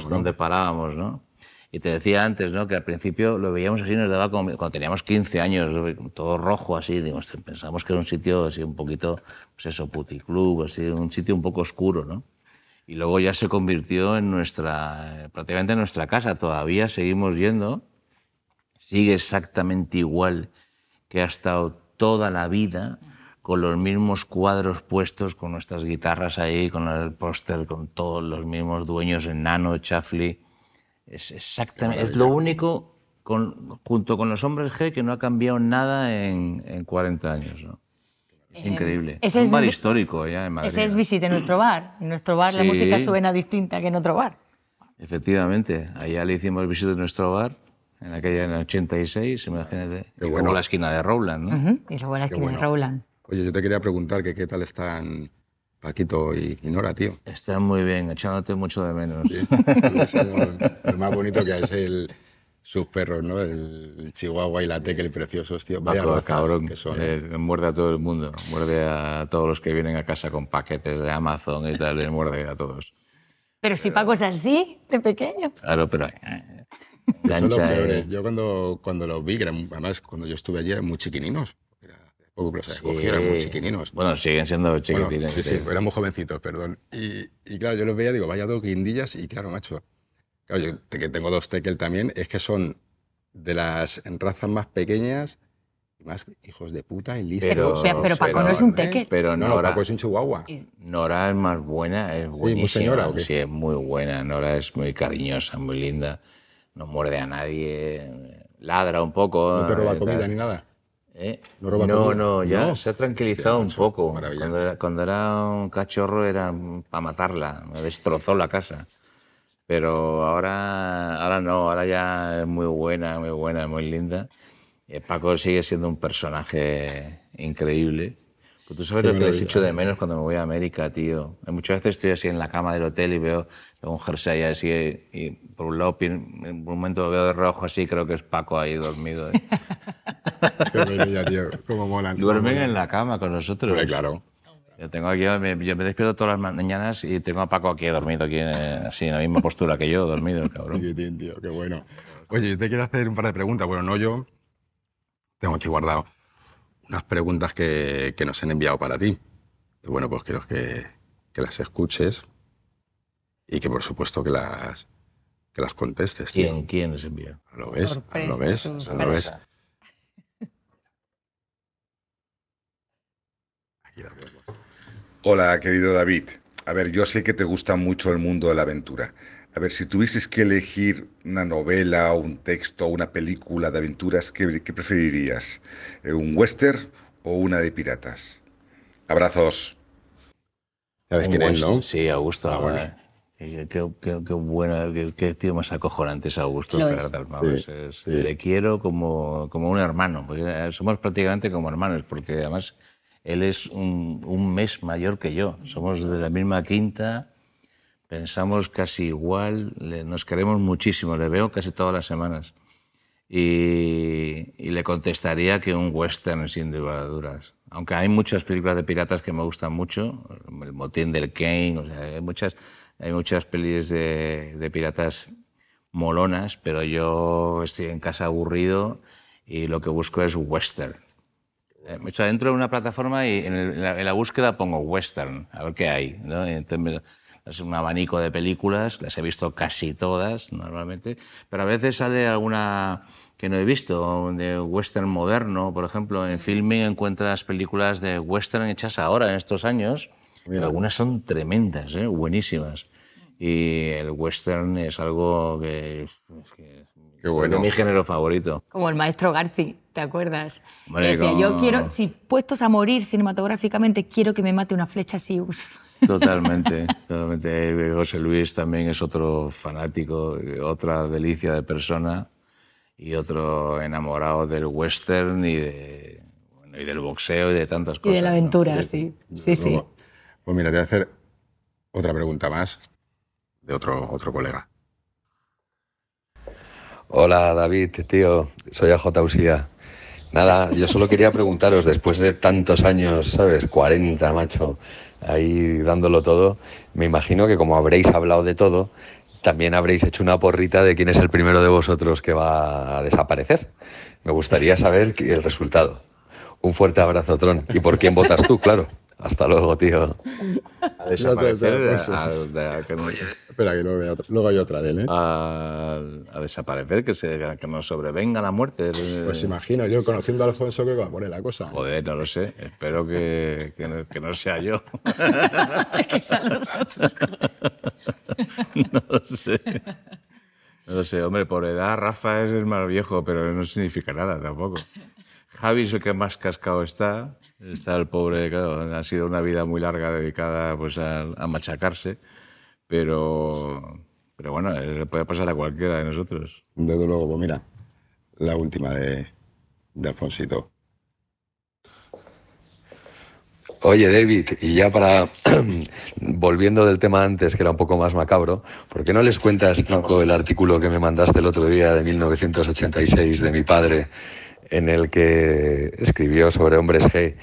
donde parábamos, ¿no? Y te decía antes, ¿no? Que al principio lo veíamos así, nos daba como, cuando teníamos 15 años, todo rojo así, digamos, pensamos que era un sitio así un poquito, pues eso, puticlub, así, un sitio un poco oscuro, ¿no? Y luego ya se convirtió en nuestra, prácticamente nuestra casa, todavía seguimos yendo, sigue exactamente igual que ha estado toda la vida, con los mismos cuadros puestos, con nuestras guitarras ahí, con el póster, con todos los mismos dueños, Nano, Chafli, es exactamente, es lo único con, junto con los hombres G que no ha cambiado nada en, 40 años. Es eh, increíble. es un bar histórico ya en Ese es Visite nuestro bar. En nuestro bar la música suena distinta que en otro bar. Efectivamente, allá le hicimos Visite nuestro bar. En aquella en el 86, imagínate. bueno. la esquina de Rowland, ¿no? Y esquina de Rowland. Oye, yo te quería preguntar que qué tal están Paquito y, Nora, tío. Están muy bien, echándote mucho de menos. lo más bonito que es el, sus perros, ¿no? El Chihuahua y la sí. el preciosos, tío. Vaya Paco, cabrón, eh, ¿eh? muerde a todo el mundo. Muerde a todos los que vienen a casa con paquetes de Amazon y tal. muerde a todos. Pero si Paco es así, de pequeño. Claro, pero... Eh, yo cuando, cuando los vi, además cuando yo estuve allí, eran muy chiquininos. Porque los sí. muy chiquininos. Bueno, siguen siendo chiquininos. sí, sí, éramos jovencitos, perdón. Y, claro, yo los veía, digo, vaya dos guindillas y claro, macho. Claro, yo que tengo dos tekel también, es que son de las razas más pequeñas más hijos de puta y listos. Pero, pero Paco no es un ¿eh? tekel. Pero no, Paco es un chihuahua. Nora es más buena, es buenísima. muy señora, sí, es muy buena. Nora es muy cariñosa, muy linda. No muerde a nadie, ladra un poco. No te roba eh, comida ni nada. ¿eh? No, no, ya se ha tranquilizado un poco. Cuando era, cuando era, un cachorro era para matarla, me destrozó la casa. Pero ahora, ahora no, ahora ya es muy buena, muy buena, muy linda. Eh, Paco sigue siendo un personaje increíble. Pues tú sabes lo que les echo de menos cuando me voy a América, tío. Eh, muchas veces estoy así en la cama del hotel y veo un jersey así y por un lado, en un momento veo de rojo así creo que es Paco ahí dormido. molan. Duermen en la cama con nosotros. claro. Yo, tengo aquí, yo, me, despido despierto todas las mañanas y tengo a Paco aquí dormido, aquí, eh, en la misma postura que yo, dormido, cabrón. qué bueno. Oye, yo te quiero hacer un par de preguntas. Bueno, no yo. Tengo aquí guardado unas preguntas que, que nos han enviado para ti. Bueno, pues quiero que, que las escuches y que, por supuesto, que las, que las contestes. ¿Quién, quién nos envía? ¿Lo ves? ¿Lo ves? ¿Lo ves? Hola, querido David. A ver, yo sé que te gusta mucho el mundo de la aventura. A ver, si tuvieses que elegir una novela, un texto, una película de aventuras, ¿qué, preferirías? Eh, ¿Un western o una de piratas? Abrazos. ¿Sabes quién es, no? Sí, Augusto. Ah, eh, qué bueno. Qué, tío más acojonante es Augusto Le quiero como, como un hermano. Eh, somos prácticamente como hermanos, porque además él es un, mes mayor que yo, somos de la misma quinta, pensamos casi igual, nos queremos muchísimo, le veo casi todas las semanas. Y, le contestaría que un western sin dudas. Aunque hay muchas películas de piratas que me gustan mucho, El motín del Kane, o sea, hay, muchas, hay muchas pelis de, de piratas molonas, pero yo estoy en casa aburrido y lo que busco es western. Dentro eh, de una plataforma y en, la, búsqueda pongo western, a ver qué hay. es un abanico de películas, las he visto casi todas normalmente, pero a veces sale alguna que no he visto, de western moderno, por ejemplo. En filming encuentras películas de western hechas ahora, en estos años. y Algunas son tremendas, ¿eh? buenísimas. Y el western es algo que, es que es mi género favorito. Como el maestro Garci. ¿Te acuerdas? yo quiero, si puestos a morir cinematográficamente, quiero que me mate una flecha Sius. Totalmente, totalmente. José Luis también es otro fanático, otra delicia de persona y otro enamorado del western y, del boxeo y de tantas cosas. Y de la aventura, sí. Sí, sí. pues mira, te voy a hacer otra pregunta más de otro, otro colega. Hola David, tío, soy AJ Usía. Nada, yo solo quería preguntaros, después de tantos años, ¿sabes? 40, macho, ahí dándolo todo, me imagino que como habréis hablado de todo, también habréis hecho una porrita de quién es el primero de vosotros que va a desaparecer. Me gustaría saber el resultado. Un fuerte abrazo, Tron. ¿Y por quién votas tú, claro? Hasta luego, tío. A desaparecer Espera, que no otra. Luego hay otra de él, ¿eh? A, desaparecer, que, se, que nos sobrevenga la muerte. Pues imagino, yo conociendo a Alfonso, que va a poner la cosa. Joder, no lo sé. Espero que, no, sea yo. no lo sé. No lo sé, hombre, por edad Rafa es el más viejo, pero no significa nada tampoco. Javi es el que más cascado está. Está el pobre, ha sido una vida muy larga dedicada pues, a, machacarse, pero, pero bueno, le puede pasar a cualquiera de nosotros. Desde luego, pues mira, la última de, Alfonsito. Oye, David, y ya para. volviendo del tema antes, que era un poco más macabro, ¿por qué no les cuentas, franco el artículo que me mandaste el otro día de 1986 de mi padre? en el que escribió sobre hombres G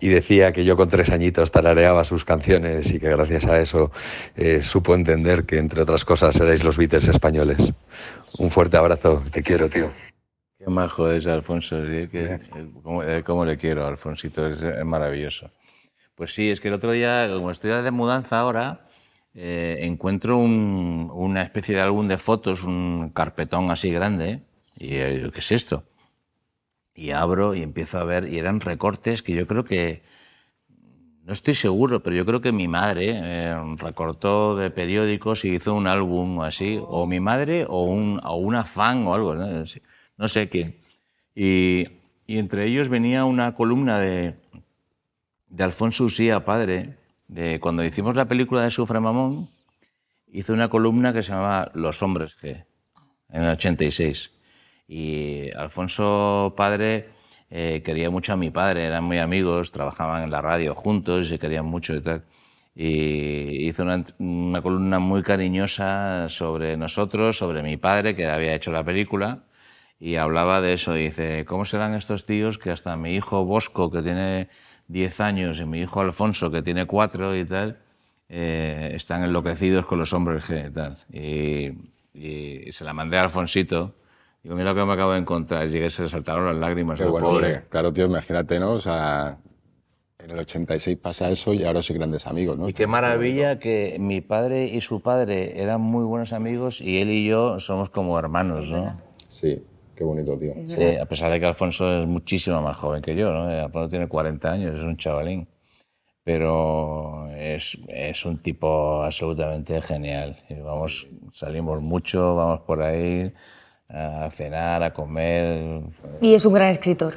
y decía que yo con tres añitos tarareaba sus canciones y que gracias a eso eh, supo entender que, entre otras cosas, erais los Beatles españoles. Un fuerte abrazo, te quiero, tío. Qué majo es Alfonso, ¿eh? que, eh, ¿cómo, le quiero, Alfonsito, es, maravilloso. Pues sí, es que el otro día, como estoy de mudanza ahora, encuentro una especie de álbum de fotos, un carpetón así grande, y ¿qué es esto? y abro y empiezo a ver, y eran recortes que yo creo que, no estoy seguro, pero yo creo que mi madre em, recortó de periódicos y hizo un álbum así, o mi madre o, un, o una fan o algo, no, no sé quién. Y, entre ellos venía una columna de, de Alfonso Usía, padre, de cuando hicimos la película de Sufra Mamón, hizo una columna que se llamaba Los hombres G, en el 86. Y Alfonso Padre eh, quería mucho a mi padre, eran muy amigos, trabajaban en la radio juntos, se querían mucho y tal. Y hizo una, columna muy cariñosa sobre nosotros, sobre mi padre, que había hecho la película y hablaba de eso. Y dice, ¿cómo serán estos tíos que hasta mi hijo Bosco, que tiene 10 años, y mi hijo Alfonso, que tiene 4 y tal, eh, están enloquecidos con los hombres y tal? y, se la mandé a Alfonsito Digo, mira lo que me acabo de encontrar. Llegué, se saltaron las lágrimas. Qué pobre. Claro, tío, imagínate, ¿no? O sea, en el 86 pasa eso y ahora soy grandes amigos, ¿no? Y qué maravilla que mi padre y su padre eran muy buenos amigos y él y yo somos como hermanos, ¿no? Sí, qué bonito, tío. Sí, a pesar de que Alfonso es muchísimo más joven que yo, ¿no? Eh, Alfonso tiene 40 años, es un chavalín. Pero es, es un tipo absolutamente genial. Vamos, salimos mucho, vamos por ahí a cenar, a comer. Y es un gran escritor.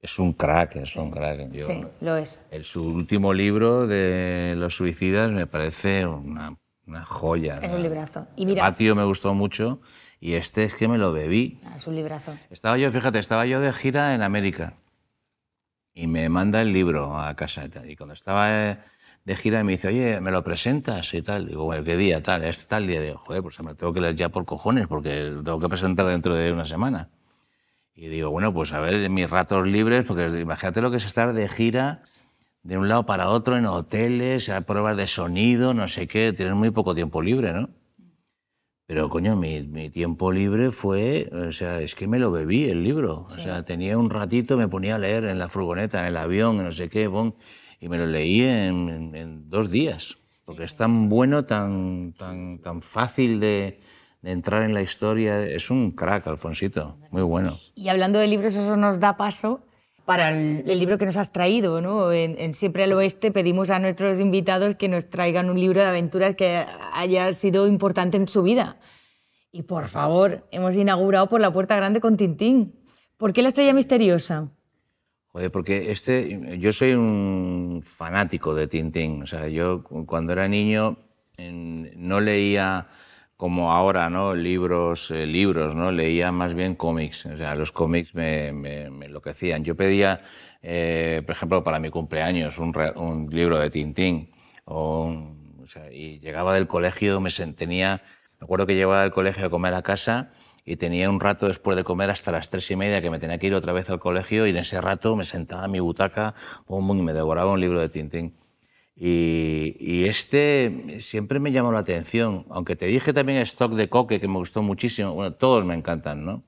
Es un crack, es un crack. Yo, sí, lo es. El, su último libro de Los suicidas me parece una, una joya. Es un librazo. Y mira, el patio me gustó mucho y este es que me lo bebí. Ah, es un librazo. Estaba yo, fíjate, estaba yo de gira en América y me manda el libro a casa y cuando estaba eh, de gira y me dice, oye, ¿me lo presentas? Y tal. Digo, bueno, ¿qué día? Tal, este tal día. Digo, joder, pues me tengo que leer ya por cojones porque lo tengo que presentar dentro de una semana. Y digo, bueno, pues a ver, mis ratos libres, porque imagínate lo que es estar de gira de un lado para otro, en hoteles, a pruebas de sonido, no sé qué, tienes muy poco tiempo libre, ¿no? Pero coño, mi, mi, tiempo libre fue, o sea, es que me lo bebí el libro. O sea, tenía un ratito, me ponía a leer en la furgoneta, en el avión, no sé qué, bon, y me lo leí en, dos días, porque es tan bueno, tan, tan, tan fácil de, entrar en la historia. Es un crack, Alfonsito, muy bueno. Y hablando de libros, eso nos da paso para el, libro que nos has traído, ¿no? En, en, Siempre al Oeste pedimos a nuestros invitados que nos traigan un libro de aventuras que haya sido importante en su vida. Y por favor, hemos inaugurado por la puerta grande con Tintín. ¿Por qué la estrella misteriosa? porque este, yo soy un fanático de Tintín. O sea, yo cuando era niño no leía como ahora, ¿no? Libros, eh, libros, ¿no? Leía más bien cómics. O sea, los cómics me, me, me enloquecían. Yo pedía, eh, por ejemplo, para mi cumpleaños un, libro de Tintín. O, sea, y llegaba del colegio, me sentía. me acuerdo que llegaba del colegio a comer a casa y tenía un rato después de comer hasta las tres y media que me tenía que ir otra vez al colegio y en ese rato me sentaba en mi butaca y me devoraba un libro de Tintín. Y, este siempre me llamó la atención, aunque te dije también Stock de Coque, que me gustó muchísimo, bueno, todos me encantan, ¿no?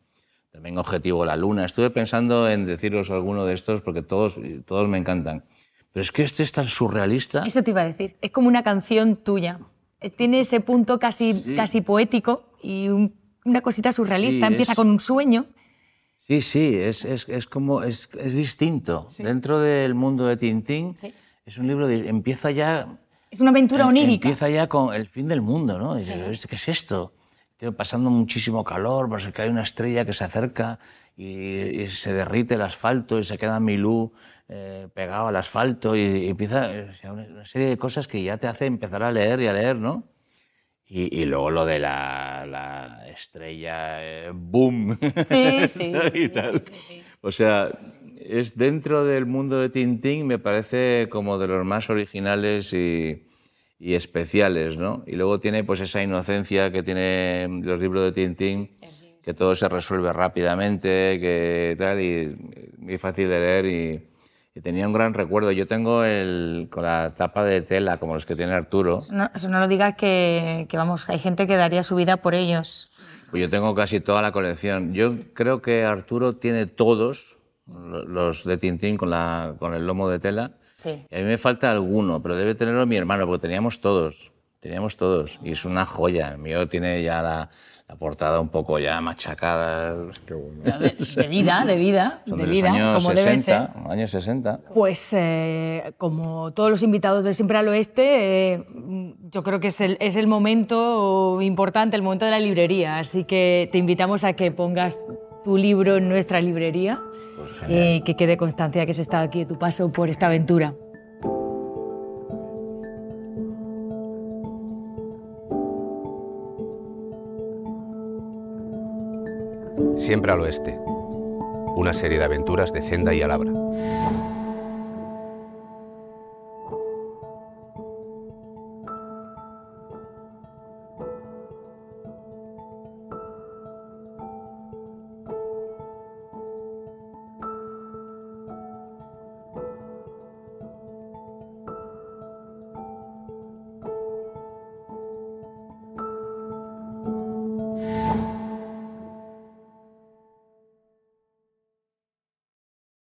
También Objetivo La Luna, estuve pensando en deciros alguno de estos porque todos, todos me encantan. Pero es que este es tan surrealista. Eso te iba a decir, es como una canción tuya. Eh, tiene ese punto casi, casi poético y un una cosita surrealista, empieza con un sueño. Sí, sí, es, es, como, es, distinto. Dentro del mundo de Tintín, es un libro, de, empieza ya... Es una aventura em, onírica. Empieza ya con el fin del mundo, ¿no? ¿Qué es esto? Estoy pasando muchísimo calor, parece pues que hay una estrella que se acerca y, se derrite el asfalto y se queda Milú eh, pegado al asfalto y, empieza una serie de cosas que ya te hace empezar a leer y a leer, ¿no? Y, luego lo de la, estrella eh, boom. Sí, sí, O sea, es dentro del mundo de Tintín, me parece como de los más originales y, especiales, ¿no? Y luego tiene pues esa inocencia que tiene los libros de Tintín, que todo se resuelve rápidamente, que tal, y muy fácil de leer y tenía un gran recuerdo. Yo tengo el, con la tapa de tela, como los que tiene Arturo. Eso no, lo digas que, vamos, hay gente que daría su vida por ellos. Pues yo tengo casi toda la colección. Yo creo que Arturo tiene todos los de Tintín con, la, con el lomo de tela. Sí. a mí me falta alguno, pero debe tenerlo mi hermano, porque teníamos todos. Teníamos todos. Y es una joya. El mío tiene ya la, la portada un poco ya machacada. De, vida, de vida, de, vida, como 60, Años 60. Pues eh, como todos los invitados de Siempre al Oeste, eh, yo creo que es el, es el momento importante, el momento de la librería. Así que te invitamos a que pongas tu libro en nuestra librería. Pues y que quede constancia que has estado aquí tu paso por esta aventura. siempre al oeste. Una serie de aventuras de senda y Alabra.